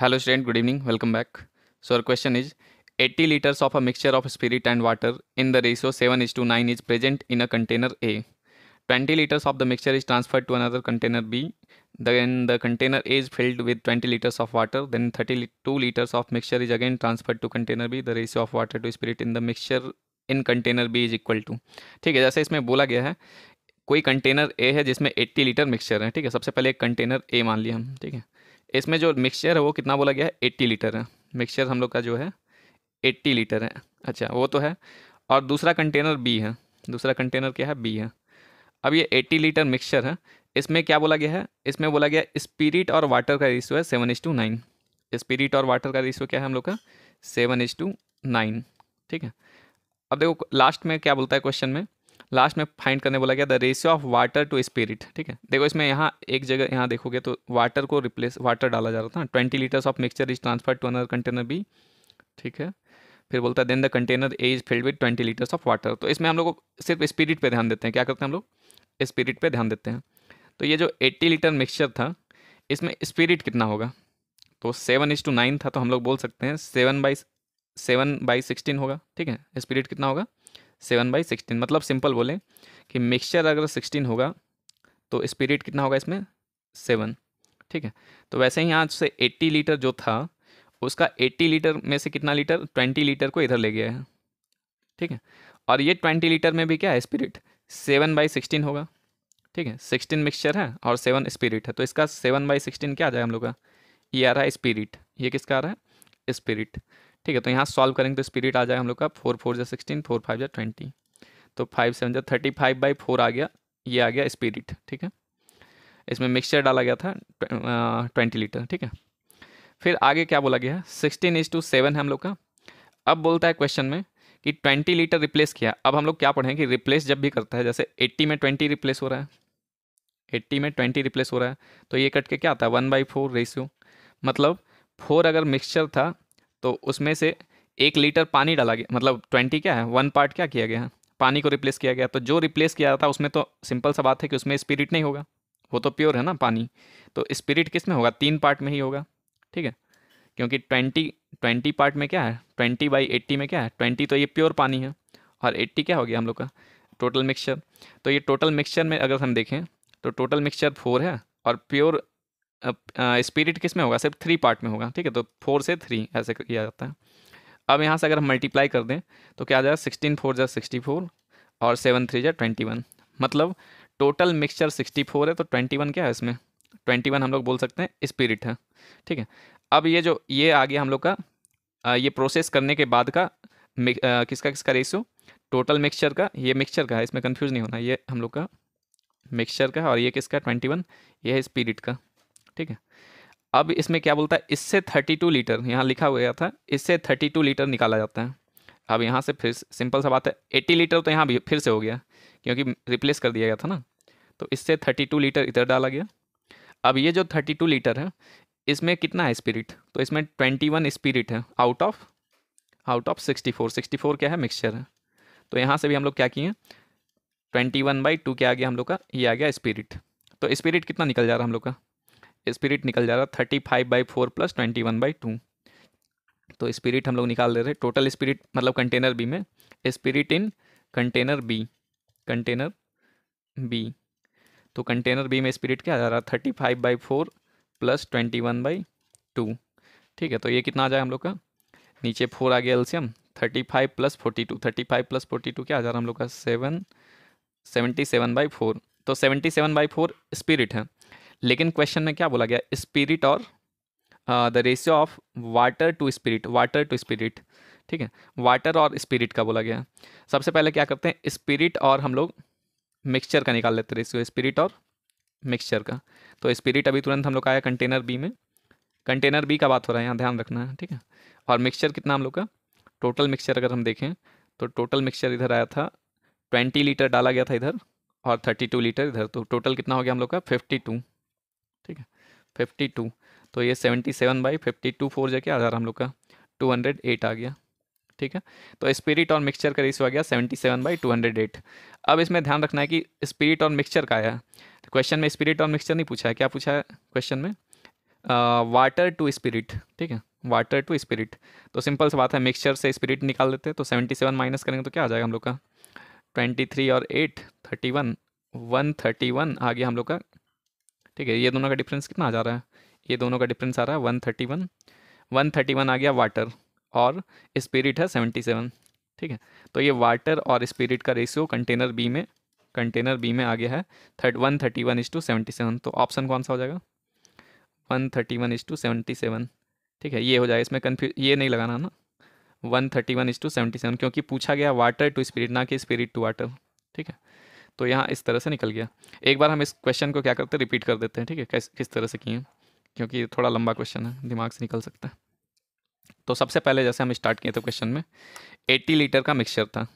hello student good evening welcome back so our question is 80 litres of a mixture of spirit and water in the ratio seven is to nine is present in a container A 20 litres of the mixture is transferred to another container B then the container A is filled with 20 litres of water then two litres of mixture is again transferred to container B the ratio of water to spirit in the mixture in container B is equal to ठीक है जैसे इसमें बोला गया है कोई container A है जिसमें एट्टी लीटर मिक्सचर है ठीक है सबसे पहले एक कंटेनर ए मान लिया हम ठीक है इसमें जो मिक्सचर है वो कितना बोला गया है एट्टी लीटर है मिक्सचर हम लोग का जो है एट्टी लीटर है अच्छा वो तो है और दूसरा कंटेनर बी है दूसरा कंटेनर क्या है बी है अब ये एट्टी लीटर मिक्सचर है इसमें क्या बोला गया है इसमें बोला गया स्पिरिट और वाटर का रेशियो है seven is to nine spirit और वाटर का रेशियो क्या है हम लोग का सेवन इज टू नाइन ठीक है अब देखो लास्ट में क्या बोलता है क्वेश्चन में लास्ट में फाइंड करने बोला गया the ratio of water to spirit ठीक है देखो इसमें यहाँ एक जगह यहाँ देखोगे तो वाटर को रिप्लेस वाटर डाला जा रहा था twenty litres of mixture is transfer to another container B ठीक है फिर बोलता है then the container A is filled with twenty litres of water तो इसमें हम लोग सिर्फ स्पिरिट पर ध्यान देते हैं क्या करते हैं हम लोग स्पिरिट पर ध्यान देते हैं तो ये जो एट्टी लीटर मिक्सचर था इसमें स्पिरिट कितना होगा तो सेवन इज टू नाइन था तो हम लोग बोल सकते हैं seven by seven by sixteen होगा ठीक है स्पिरिट कितना होगा सेवन बाई सिक्सटीन मतलब सिंपल बोलें कि मिक्सचर अगर सिक्सटीन होगा तो स्पिरिट कितना होगा इसमें सेवन ठीक है तो वैसे ही यहाँ से एट्टी लीटर जो था उसका एट्टी लीटर में से कितना लीटर ट्वेंटी लीटर को इधर ले गया है ठीक है और ये ट्वेंटी लीटर में भी क्या है स्पिरिट सेवन बाई सिक्सटीन होगा ठीक है सिक्सटीन मिक्सचर है और सेवन स्पिरिट है तो इसका सेवन बाई सिक्सटीन क्या आ जाए हम लोग का ये आ रहा है स्पिरिट ये किसका आ रहा है स्पिरिट ठीक है तो यहाँ सॉल्व करेंगे तो स्पिरिट आ जाएगा हम लोग का फोर फोर जो सिक्सटीन फोर फाइव जो ट्वेंटी तो फाइव सेवन जो थर्टी फाइव बाई फोर आ गया ये आ गया स्पिरिट ठीक है इसमें मिक्सचर डाला गया था ट्वेंटी लीटर ठीक है फिर आगे क्या बोला गया सिक्सटीन इज टू सेवन है हम लोग का अब बोलता है क्वेश्चन में कि ट्वेंटी लीटर रिप्लेस किया अब हम लोग क्या पढ़ें कि रिप्लेस जब भी करता है जैसे एट्टी में ट्वेंटी रिप्लेस हो रहा है एट्टी में ट्वेंटी रिप्लेस हो रहा है तो ये कट के क्या आता है वन बाई फोर रेशियो मतलब फोर अगर मिक्सचर था तो उसमें से एक लीटर पानी डाला गया मतलब ट्वेंटी क्या है वन पार्ट क्या किया गया है पानी को रिप्लेस किया गया तो जो रिप्लेस किया था उसमें तो सिंपल सा बात है कि उसमें स्पिरिट नहीं होगा वो तो प्योर है ना पानी तो स्पिरिट किस में होगा तीन पार्ट में ही होगा ठीक है क्योंकि ट्वेंटी ट्वेंटी पार्ट में क्या है ट्वेंटी बाई एट्टी में क्या है ट्वेंटी तो ये प्योर पानी है और एट्टी क्या हो गया हम लोग का टोटल मिक्सचर तो ये टोटल मिक्सचर में अगर हम देखें तो टोटल मिक्सचर फोर है और प्योर स्पिरिट किस में होगा सिर्फ थ्री पार्ट में होगा ठीक है तो फोर से थ्री ऐसे किया जाता है अब यहाँ से अगर हम मल्टीप्लाई कर दें तो क्या आ जाएगा सिक्सटीन फोर जै सिक्सटी फोर और सेवन थ्री जै ट्वेंटी वन मतलब टोटल मिक्सचर सिक्सटी फोर है तो ट्वेंटी वन क्या है इसमें ट्वेंटी वन हम लोग बोल सकते हैं स्पिरिट है ठीक है अब ये जो ये आ गया हम लोग का ये प्रोसेस करने के बाद का किसका किसका रेशो टोटल मिक्सचर का ये मिक्सचर का है इसमें कन्फ्यूज़ नहीं होना ये हम लोग का मिक्सचर का और ये किसका ट्वेंटी वन ये है स्पिरिट का ठीक है अब इसमें क्या बोलता है इससे 32 लीटर यहाँ लिखा हुआ था इससे 32 लीटर निकाला जाता है अब यहाँ से फिर सिंपल सा बात है 80 लीटर तो यहाँ भी फिर से हो गया क्योंकि रिप्लेस कर दिया गया था ना तो इससे 32 लीटर इधर डाला गया अब ये जो 32 लीटर है इसमें कितना है स्पिरिट तो इसमें 21 स्पिरिट है आउट ऑफ आउट ऑफ 64 64 क्या है मिक्सचर है तो यहाँ से भी हम लोग क्या किए ट्वेंटी वन बाई टू क्या आ गया हम लोग का ये आ गया स्पिरिट तो स्पिरिट कितना निकल जा रहा है हम लोग का स्पिरिट निकल जा रहा thirty five by four plus twenty one by two तो स्पिरिट हम लोग निकाल दे रहे टोटल स्पिरिट मतलब कंटेनर बी में spirit in container B container B तो कंटेनर बी में स्पिरिट क्या आ जा रहा है thirty five by four plus twenty one by two ठीक है तो ये कितना आ जाए हम लोग का नीचे फोर आ गया LCM thirty five plus forty two thirty five plus forty two क्या आ जा रहा है हम लोग का seven seventy seven by four तो seventy seven by four spirit है लेकिन क्वेश्चन में क्या बोला गया स्पिरिट और the ratio of water to spirit water to spirit ठीक है वाटर और स्पिरिट का बोला गया सबसे पहले क्या करते हैं स्पिरिट और हम लोग मिक्सचर का निकाल लेते रेशियो स्पिरिट और मिक्सचर का तो स्पिरिट अभी तुरंत हम लोग का आया कंटेनर बी में कंटेनर बी का बात हो रहा है यहाँ ध्यान रखना है ठीक है और मिक्सचर कितना हम लोग का टोटल मिक्सचर अगर हम देखें तो टोटल मिक्सचर इधर आया था ट्वेंटी लीटर डाला गया था इधर और थर्टी टू लीटर इधर तो टोटल कितना हो गया हम लोग का फिफ्टी टू ठीक है फिफ्टी टू तो ये seventy seven by fifty two four जाके आधार हम लोग का टू हंड्रेड एट आ गया ठीक है तो स्पिरिट और मिक्सचर का रेशियो आ गया seventy seven by two hundred eight अब इसमें ध्यान रखना है कि स्पिरिट और मिक्सचर का आया क्वेश्चन तो में स्पिरिट और मिक्सचर नहीं पूछा है क्या पूछा है क्वेश्चन में वाटर टू स्पिरिट ठीक है वाटर टू स्पिरिट तो सिंपल सी बात है मिक्सचर से स्पिरिट निकाल देते हैं तो सेवेंटी सेवन माइनस करेंगे तो क्या आ जाएगा हम लोग का ट्वेंटी थ्री और eight thirty one one thirty one आ गया हम लोग का ठीक है ये दोनों का डिफरेंस कितना आ जा रहा है ये दोनों का डिफरेंस आ रहा है one thirty one one thirty one आ गया वाटर और स्पिरिट है सेवेंटी सेवन ठीक है तो ये वाटर और स्पिरिट का रेशियो कंटेनर बी में कंटेनर बी में आ गया है thirty one thirty one is to seventy seven तो ऑप्शन कौन सा हो जाएगा one thirty one is to seventy seven ठीक है ये हो जाएगा इसमें कन्फ्यू ये नहीं लगाना ना one thirty one is to seventy seven क्योंकि पूछा गया वाटर टू स्पिरिट ना कि स्पिरिट टू वाटर ठीक है तो यहाँ इस तरह से निकल गया एक बार हम इस क्वेश्चन को क्या करते हैं रिपीट कर देते हैं ठीक है किस किस तरह से किए क्योंकि ये थोड़ा लंबा क्वेश्चन है दिमाग से निकल सकता है तो सबसे पहले जैसे हम स्टार्ट किए थे क्वेश्चन में एट्टी लीटर का मिक्सचर था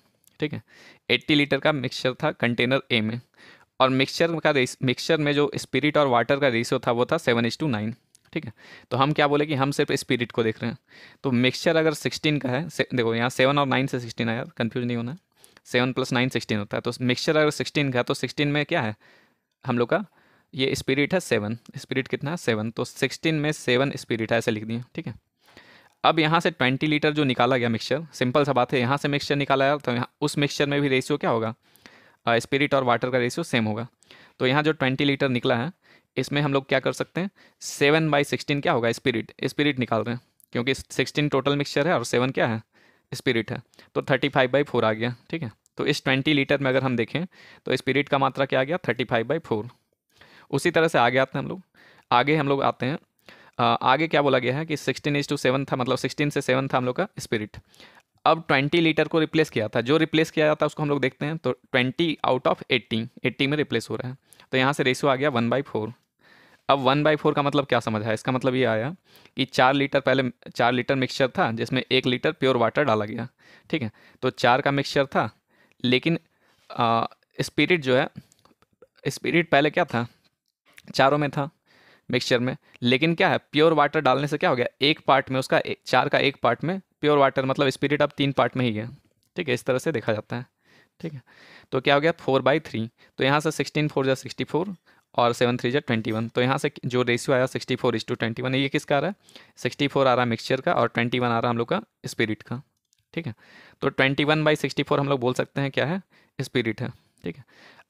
ठीक है एट्टी लीटर का मिक्सचर था कंटेनर ए में और मिक्सचर का मिक्सचर में जो स्पिरिट और वाटर का रेशियो था वो था सेवन इज टू नाइन ठीक है तो हम क्या बोले कि हम सिर्फ स्पिरिट को देख रहे हैं तो मिक्सचर अगर सिक्सटीन का है देखो यहाँ सेवन और नाइन से सिक्सटीन आया कन्फ्यूज नहीं होना सेवन प्लस नाइन सिक्सटीन होता है तो मिक्सचर अगर सिक्सटीन का तो सिक्सटीन में क्या है हम लोग का ये स्पिरिट है सेवन स्पिरिट कितना है सेवन तो सिक्सटीन में सेवन स्पिरिट है ऐसे लिख दिए ठीक है अब यहाँ से ट्वेंटी लीटर जो निकाला गया मिक्सचर सिंपल सा बात है यहाँ से मिक्सचर निकाला गया तो यहाँ उस मिक्सचर में भी रेशियो क्या होगा स्पिरिट और वाटर का रेशियो सेम होगा तो यहाँ जो ट्वेंटी लीटर निकला है इसमें हम लोग क्या कर सकते हैं सेवन बाई सिक्सटीन क्या होगा स्पिरिट स्पिरिट निकाल रहे हैं क्योंकि सिक्सटीन टोटल मिक्सचर है और सेवन क्या है स्पिरिट है तो थर्टी फाइव बाई फोर आ गया ठीक है तो इस ट्वेंटी लीटर में अगर हम देखें तो स्पिरिट का मात्रा क्या आ गया थर्टी फाइव बाई फोर उसी तरह से आगे आते हैं हम लोग आगे हम लोग आते हैं आगे क्या बोला गया है कि सिक्सटीन इज टू सेवन था मतलब सिक्सटीन से सेवन था हम लोग का स्पिरिट अब 20 लीटर को रिप्लेस किया था जो रिप्लेस किया जाता है उसको हम लोग देखते हैं तो 20 आउट ऑफ 80 80 में रिप्लेस हो रहा है तो यहाँ से रेशियो आ गया वन बाई फोर अब वन बाई फोर का मतलब क्या समझ आया इसका मतलब ये आया कि चार लीटर पहले चार लीटर मिक्सचर था जिसमें एक लीटर प्योर वाटर डाला गया ठीक है तो चार का मिक्सचर था लेकिन स्पिरिट जो है स्पिरिट पहले क्या था चारों में था मिक्सचर में लेकिन क्या है प्योर वाटर डालने से क्या हो गया एक पार्ट में उसका एक, चार का एक पार्ट में प्योर वाटर मतलब स्पिरिट अब तीन पार्ट में ही गया ठीक है इस तरह से देखा जाता है ठीक है तो क्या हो गया फोर बाई थ्री तो यहाँ से सिक्सटीन फोर या सिक्सटी फोर और सेवन थ्री जो ट्वेंटी वन तो यहाँ से जो रेशियो आया sixty four is to twenty one ये किसका आ रहा है सिक्सटी फोर आ रहा है मिक्सचर का और ट्वेंटी वन आ रहा है हम लोग का स्पिरिट का ठीक है तो twenty one by sixty four हम लोग बोल सकते हैं क्या है स्पिरिट है ठीक है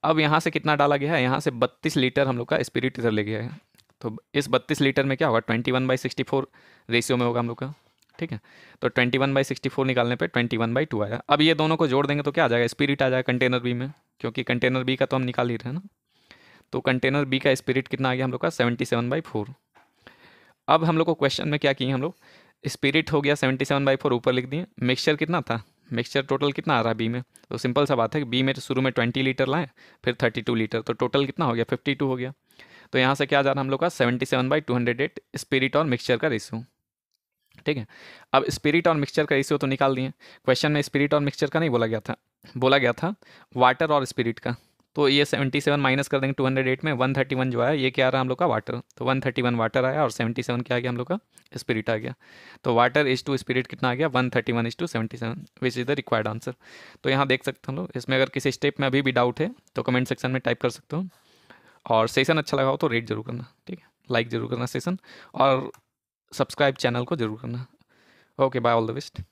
अब यहाँ से कितना डाला गया है यहाँ से बत्तीस लीटर हम लोग का स्पिरिट इधर ले गया है तो इस बत्तीस लीटर में क्या होगा twenty one by sixty four ratio में होगा हम लोग का ठीक है तो twenty one by sixty four निकालने पर ट्वेंटी वन बाई टू आया अब ये दोनों को जोड़ देंगे तो क्या आ जाएगा स्पिरिट आ जाएगा कंटेनर बी में क्योंकि कंटेनर बी का तो हम निकाल ही रहे हैं ना तो कंटेनर बी का स्पिरिट कितना आ गया हम लोग का सेवेंटी सेवन बाई फोर अब हम लोग को क्वेश्चन में क्या किए हम लोग स्पिरिट हो गया सेवेंटी सेवन बाई फोर ऊपर लिख दिए मिक्सचर कितना था मिक्सचर टोटल कितना आ रहा है बी में तो सिंपल सा बात है कि बी में शुरू में ट्वेंटी लीटर लाएँ फिर थर्टी टू लीटर तो टोटल कितना हो गया फिफ्टी टू हो गया तो यहाँ से क्या जा रहा है हम लोग का seventy seven by two hundred eight spirit और मिक्सचर का रेशियो ठीक है अब स्पिरिट और मिक्सचर का रेशियो तो निकाल दिए क्वेश्चन में स्पिरिट और मिक्सचर का नहीं बोला गया था बोला गया था वाटर और स्पिरिट का तो ये सेवेंटी सेवन माइनस कर देंगे टू हंड्रेड एट में वन थर्टी वन जो आया ये क्या आ रहा है हम लोग का वाटर तो वन थर्टी वन वाटर आया और सेवेंटी सेवन क्या आ गया हम लोग का स्पिरिट आ गया तो वाटर इज टू स्पिरिट कितना आ गया one thirty one is to seventy seven which is the required answer तो यहाँ देख सकते हम लोग इसमें अगर किसी स्टेप में अभी भी डाउट है तो कमेंट सेक्शन में टाइप कर सकते हो और सेशन अच्छा लगा हो तो रेट जरूर करना ठीक है लाइक जरूर करना सेशन और सब्सक्राइब चैनल को जरूर करना okay bye all the best